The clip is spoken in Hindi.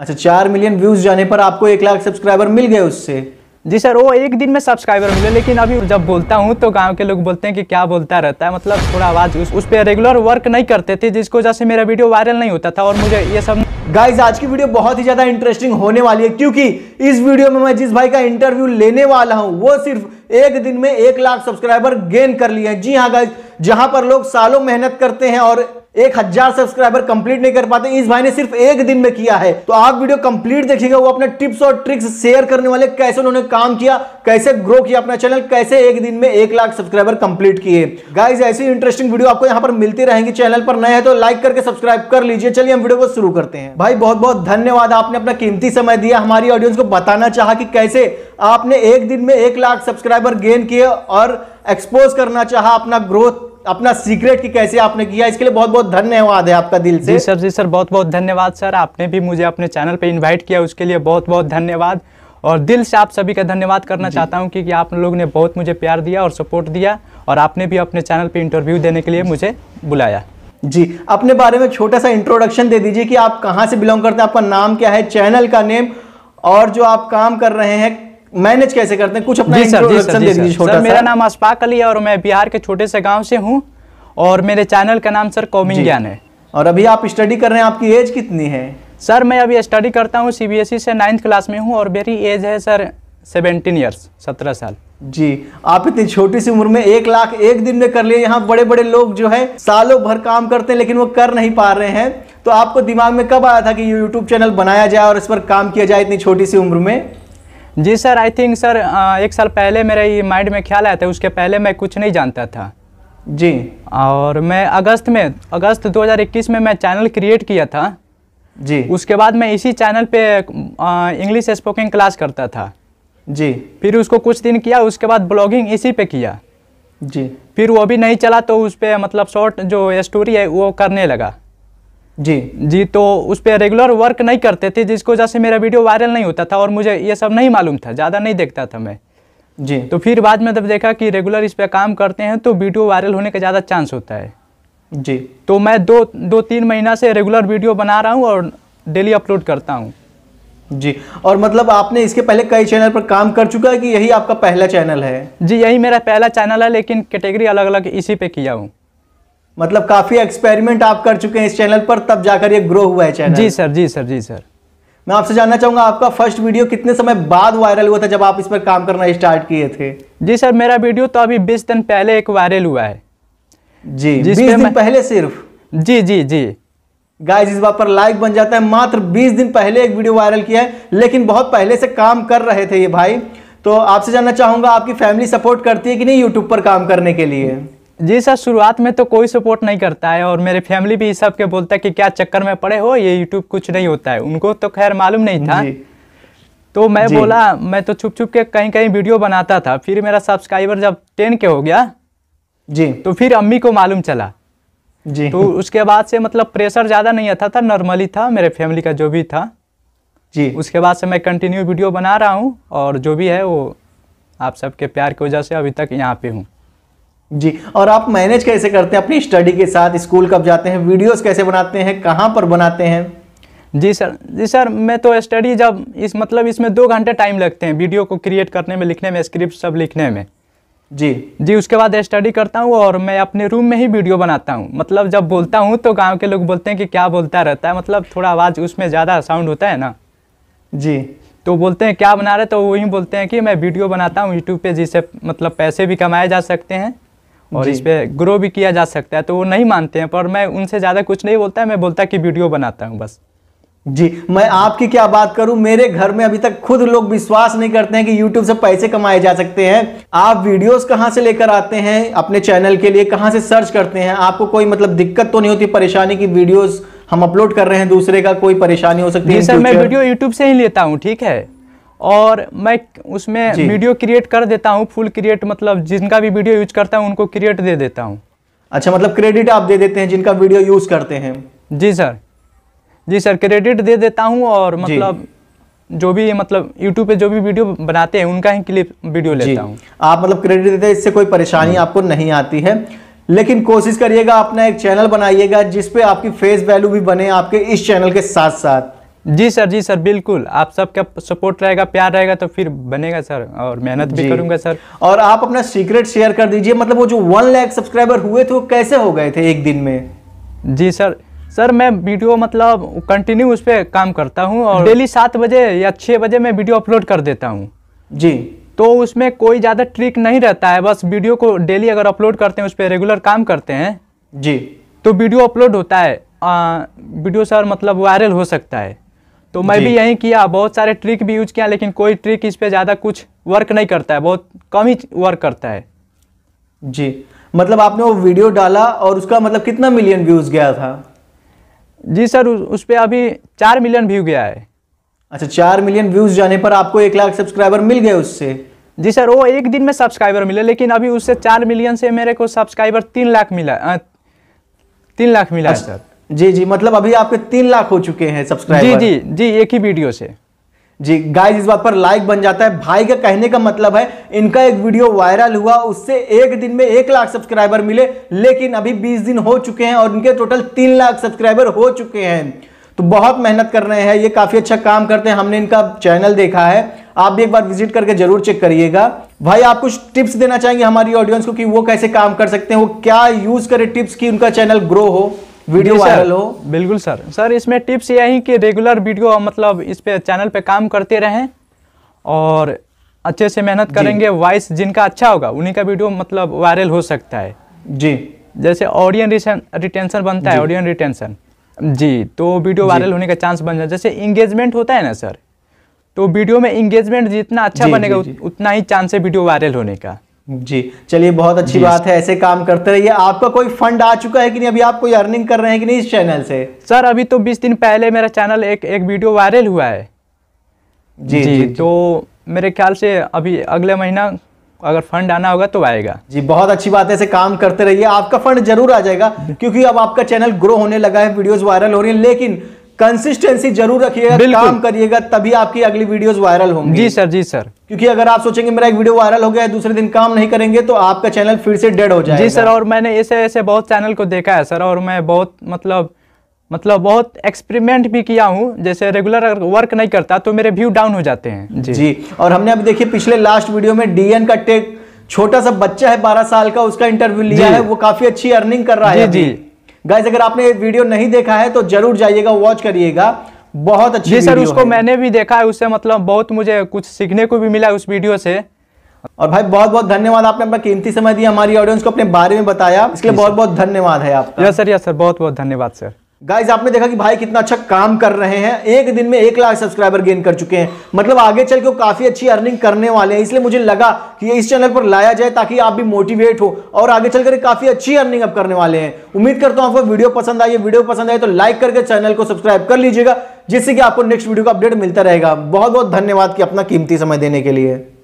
अच्छा चार मिलियन व्यूज जाने पर आपको एक लाख सब्सक्राइबर मिल गए उससे जी सर वो एक दिन में सब्सक्राइबर मिले लेकिन अभी जब बोलता हूँ तो गांव के लोग बोलते हैं कि क्या बोलता रहता है मतलब थोड़ा आवाज़ उस, उस पर रेगुलर वर्क नहीं करते थे जिसको वजह से मेरा वीडियो वायरल नहीं होता था और मुझे ये सब गाइज आज की वीडियो बहुत ही ज़्यादा इंटरेस्टिंग होने वाली है क्योंकि इस वीडियो में मैं जिस भाई का इंटरव्यू लेने वाला हूँ वो सिर्फ एक दिन में एक लाख सब्सक्राइबर गेन कर लिए हैं जी हाँ गाइज जहां पर लोग सालों मेहनत करते हैं और एक हजार सब्सक्राइबर कंप्लीट नहीं कर पाते इस भाई ने सिर्फ एक दिन में किया है तो आप वीडियो कंप्लीट देखिएगा वो अपने टिप्स और ट्रिक्स शेयर करने वाले कैसे उन्होंने काम किया कैसे ग्रो किया अपना चैनल कैसे एक दिन में एक लाख सब्सक्राइबर कंप्लीट किए गाइज ऐसी इंटरेस्टिंग वीडियो आपको यहाँ पर मिलती रहेंगी चैनल पर नए है तो लाइक करके सब्सक्राइब कर लीजिए चलिए हम वीडियो को शुरू करते हैं भाई बहुत बहुत धन्यवाद आपने अपना कीमती समय दिया हमारी ऑडियंस को बताना चाह कि कैसे आपने एक दिन में एक लाख सब्सक्राइबर गेन किए और एक्सपोज करना चाह अपना ग्रोथ अपना सीक्रेट की कैसे आपने किया इसके लिए बहुत बहुत धन्यवाद है आपका दिल से जी सर जी सर बहुत बहुत धन्यवाद सर आपने भी मुझे अपने चैनल पे इनवाइट किया उसके लिए बहुत बहुत धन्यवाद और दिल से आप सभी का धन्यवाद करना चाहता हूँ क्योंकि आप लोग ने बहुत मुझे प्यार दिया और सपोर्ट दिया और आपने भी अपने चैनल पर इंटरव्यू देने के लिए मुझे बुलाया जी अपने बारे में छोटा सा इंट्रोडक्शन दे दीजिए कि आप कहाँ से बिलोंग करते हैं आपका नाम क्या है चैनल का नेम और जो आप काम कर रहे हैं मैनेज कैसे करते हैं कुछ अपना इंट्रोडक्शन दे दीजिए छोटा सर मेरा नाम अशफाक अली है और मैं बिहार के छोटे से गांव से हूँ और मेरे चैनल का नाम सर कौमिंग ज्ञान है और अभी आप स्टडी कर रहे हैं आपकी एज कितनी है सर मैं अभी स्टडी करता हूँ सीबीएसई e से नाइन्थ क्लास में हूँ और मेरी एज है सर सेवेंटीन ईयर्स सत्रह साल जी आप इतनी छोटी सी उम्र में एक लाख एक दिन में कर लिए यहाँ बड़े बड़े लोग जो है सालों भर काम करते हैं लेकिन वो कर नहीं पा रहे हैं तो आपको दिमाग में कब आया था कि यूट्यूब चैनल बनाया जाए और इस पर काम किया जाए इतनी छोटी सी उम्र में जी सर आई थिंक सर एक साल पहले मेरे ये माइंड में ख्याल आया था उसके पहले मैं कुछ नहीं जानता था जी और मैं अगस्त में अगस्त 2021 में मैं चैनल क्रिएट किया था जी उसके बाद मैं इसी चैनल पे इंग्लिश स्पोकिंग क्लास करता था जी फिर उसको कुछ दिन किया उसके बाद ब्लॉगिंग इसी पे किया जी फिर वो भी नहीं चला तो उस पर मतलब शॉर्ट जो स्टोरी है वो करने लगा जी जी तो उस पर रेगुलर वर्क नहीं करते थे जिसको वजह से मेरा वीडियो वायरल नहीं होता था और मुझे ये सब नहीं मालूम था ज़्यादा नहीं देखता था मैं जी तो फिर बाद में जब देखा कि रेगुलर इस पर काम करते हैं तो वीडियो वायरल होने का ज़्यादा चांस होता है जी तो मैं दो दो तीन महीना से रेगुलर वीडियो बना रहा हूँ और डेली अपलोड करता हूँ जी और मतलब आपने इसके पहले कई चैनल पर काम कर चुका है कि यही आपका पहला चैनल है जी यही मेरा पहला चैनल है लेकिन कैटेगरी अलग अलग इसी पे किया हूँ मतलब काफी एक्सपेरिमेंट आप कर चुके हैं इस चैनल पर तब जाकर ये ग्रो हुआ है चैनल जी सर जी सर जी सर मैं आपसे जानना चाहूंगा आपका फर्स्ट वीडियो कितने समय बाद वायरल हुआ था जब आप इस पर काम करना स्टार्ट किए थे जी सर मेरा वीडियो तो अभी बीस दिन पहले एक वायरल हुआ है जी बीस दिन पहले सिर्फ जी जी जी गाइस इस बात पर लाइक बन जाता है मात्र 20 दिन पहले एक वीडियो वायरल किया है लेकिन बहुत पहले से काम कर रहे थे ये भाई तो आपसे जानना चाहूंगा आपकी फैमिली सपोर्ट करती है कि नहीं यूट्यूब पर काम करने के लिए जी सर शुरुआत में तो कोई सपोर्ट नहीं करता है और मेरे फैमिली भी इस सब के बोलता है कि क्या चक्कर में पड़े हो ये यूट्यूब कुछ नहीं होता है उनको तो खैर मालूम नहीं था तो मैं बोला मैं तो छुप छुप के कहीं कहीं वीडियो बनाता था फिर मेरा सब्सक्राइबर जब टेन के हो गया जी तो फिर अम्मी को मालूम चला जी तो उसके बाद से मतलब प्रेशर ज़्यादा नहीं आता था नॉर्मली था मेरे फैमिली का जो भी था जी उसके बाद से मैं कंटिन्यू वीडियो बना रहा हूँ और जो भी है वो आप सबके प्यार की वजह से अभी तक यहाँ पे हूँ जी और आप मैनेज कैसे करते हैं अपनी स्टडी के साथ स्कूल कब जाते हैं वीडियोस कैसे बनाते हैं कहाँ पर बनाते हैं जी सर जी सर मैं तो स्टडी जब इस मतलब इसमें दो घंटे टाइम लगते हैं वीडियो को क्रिएट करने में लिखने में स्क्रिप्ट सब लिखने में जी जी उसके बाद स्टडी करता हूँ और मैं अपने रूम में ही वीडियो बनाता हूँ मतलब जब बोलता हूँ तो गाँव के लोग बोलते हैं कि क्या बोलता रहता है मतलब थोड़ा आवाज़ उसमें ज़्यादा साउंड होता है ना जी तो बोलते हैं क्या बना रहे तो वही बोलते हैं कि मैं वीडियो बनाता हूँ यूट्यूब पे जिससे मतलब पैसे भी कमाए जा सकते हैं और इस पर ग्रो भी किया जा सकता है तो वो नहीं मानते हैं पर मैं उनसे ज़्यादा कुछ नहीं बोलता है मैं बोलता कि वीडियो बनाता हूँ बस जी मैं आपकी क्या बात करूं मेरे घर में अभी तक खुद लोग विश्वास नहीं करते हैं कि YouTube से पैसे कमाए जा सकते हैं आप वीडियोस कहां से लेकर आते हैं अपने चैनल के लिए कहां से सर्च करते हैं आपको कोई मतलब दिक्कत तो नहीं होती परेशानी की वीडियोस हम अपलोड कर रहे हैं दूसरे का कोई परेशानी हो सकती है सर मैं वीडियो यूट्यूब से ही लेता हूँ ठीक है और मैं उसमें वीडियो क्रिएट कर देता हूँ फुल क्रिएट मतलब जिनका भी वीडियो यूज करता है उनको क्रिएट दे देता हूँ अच्छा मतलब क्रेडिट आप दे देते हैं जिनका वीडियो यूज करते हैं जी सर जी सर क्रेडिट दे देता हूँ और मतलब जो भी मतलब यूट्यूब पे जो भी वीडियो बनाते हैं उनका ही क्लिप वीडियो लेता हूँ आप मतलब क्रेडिट देते हैं इससे कोई परेशानी आपको नहीं आती है लेकिन कोशिश करिएगा अपना एक चैनल बनाइएगा जिसपे आपकी फेस वैल्यू भी बने आपके इस चैनल के साथ साथ जी सर जी सर बिल्कुल आप सबका सपोर्ट रहेगा प्यार रहेगा तो फिर बनेगा सर और मेहनत भी करूंगा सर और आप अपना सीक्रेट शेयर कर दीजिए मतलब वो जो वन लाख सब्सक्राइबर हुए थे वो कैसे हो गए थे एक दिन में जी सर सर मैं वीडियो मतलब कंटिन्यू उस पर काम करता हूँ और डेली सात बजे या छः बजे मैं वीडियो अपलोड कर देता हूँ जी तो उसमें कोई ज़्यादा ट्रिक नहीं रहता है बस वीडियो को डेली अगर अपलोड करते हैं उस पर रेगुलर काम करते हैं जी तो वीडियो अपलोड होता है आ, वीडियो सर मतलब वायरल हो सकता है तो मैं भी यही किया बहुत सारे ट्रिक भी यूज किया लेकिन कोई ट्रिक इस पर ज़्यादा कुछ वर्क नहीं करता है बहुत कम ही वर्क करता है जी मतलब आपने वो वीडियो डाला और उसका मतलब कितना मिलियन व्यूज़ गया था जी सर उस पर अभी चार मिलियन व्यू गया है अच्छा चार मिलियन व्यूज़ जाने पर आपको एक लाख सब्सक्राइबर मिल गए उससे जी सर वो एक दिन में सब्सक्राइबर मिले लेकिन अभी उससे चार मिलियन से मेरे को सब्सक्राइबर तीन लाख मिला तीन लाख मिला अच्छा, है सर जी जी मतलब अभी आपके तीन लाख हो चुके हैं सब्सक्राइबर जी जी जी एक ही वीडियो से जी गाइस इस बात पर लाइक बन जाता है भाई का कहने का मतलब है इनका एक वीडियो वायरल हुआ उससे एक दिन में एक लाख सब्सक्राइबर मिले लेकिन अभी बीस दिन हो चुके हैं और इनके टोटल तीन लाख सब्सक्राइबर हो चुके हैं तो बहुत मेहनत कर रहे हैं ये काफ़ी अच्छा काम करते हैं हमने इनका चैनल देखा है आप भी एक बार विजिट करके जरूर चेक करिएगा भाई आप कुछ टिप्स देना चाहेंगे हमारी ऑडियंस को कि वो कैसे काम कर सकते हैं वो क्या यूज़ करें टिप्स की उनका चैनल ग्रो हो वीडियो वायरल हो बिल्कुल सर सर इसमें टिप्स यही कि रेगुलर वीडियो मतलब इस पे चैनल पे काम करते रहें और अच्छे से मेहनत करेंगे वॉइस जिनका अच्छा होगा उन्हीं का वीडियो मतलब वायरल हो सकता है जी जैसे ऑडियन रिटेंशन बनता है ऑडियन रिटेंशन जी तो वीडियो वायरल होने का चांस बन जाए जैसे इंगेजमेंट होता है ना सर तो वीडियो में इंगेजमेंट जितना अच्छा बनेगा उतना ही चांस है वीडियो वायरल होने का जी चलिए बहुत अच्छी बात है ऐसे काम करते रहिए आपका कोई फंड आ चुका है कि नहीं अभी आप कोई अर्निंग कर रहे हैं कि नहीं इस चैनल से सर अभी तो 20 दिन पहले मेरा चैनल एक एक वीडियो वायरल हुआ है जी जी, जी तो मेरे ख्याल से अभी अगले महीना अगर फंड आना होगा तो आएगा जी बहुत अच्छी बात है ऐसे काम करते रहिए आपका फंड जरूर आ जाएगा क्योंकि अब आपका चैनल ग्रो होने लगा है वीडियोज वायरल हो रही है लेकिन कंसिस्टेंसी जरूर रखिएगा काम करिएगा तभी आपकी अगली वीडियोस वायरल होंगी जी सर जी सर क्योंकि अगर आप सोचेंगे मेरा एक वीडियो वायरल हो गया है दूसरे दिन काम नहीं करेंगे तो आपका चैनल फिर से डेड हो जाएगा जी सर और मैंने ऐसे ऐसे बहुत चैनल को देखा है सर और मैं बहुत मतलब मतलब बहुत एक्सपेरिमेंट भी किया हूँ जैसे रेगुलर अगर वर्क नहीं करता तो मेरे व्यू डाउन हो जाते हैं जी, जी। और हमने अभी देखिए पिछले लास्ट वीडियो में डीएन का टेक छोटा सा बच्चा है बारह साल का उसका इंटरव्यू लिया है वो काफी अच्छी अर्निंग कर रहा है जी जी गाइज अगर आपने वीडियो नहीं देखा है तो जरूर जाइएगा वॉच करिएगा बहुत अच्छी जी सर उसको मैंने भी देखा है उससे मतलब बहुत मुझे कुछ सीखने को भी मिला उस वीडियो से और भाई बहुत बहुत धन्यवाद आपने अपना कीमती समय दिया हमारी ऑडियंस को अपने बारे में बताया इसके लिए बहुत बहुत धन्यवाद है आपका यस सर यस सर बहुत बहुत धन्यवाद सर गाइज आपने देखा कि भाई कितना अच्छा काम कर रहे हैं एक दिन में एक लाख सब्सक्राइबर गेन कर चुके हैं मतलब आगे चल के वो काफी अच्छी अर्निंग करने वाले हैं इसलिए मुझे लगा कि इस चैनल पर लाया जाए ताकि आप भी मोटिवेट हो और आगे चलकर काफी अच्छी अर्निंग अब करने वाले हैं उम्मीद करता हूं आपको वीडियो पसंद आई वीडियो पसंद आए तो लाइक करके चैनल को सब्सक्राइब कर लीजिएगा जिससे कि आपको नेक्स्ट वीडियो का अपडेट मिलता रहेगा बहुत बहुत धन्यवाद कि अपना कीमती समय देने के लिए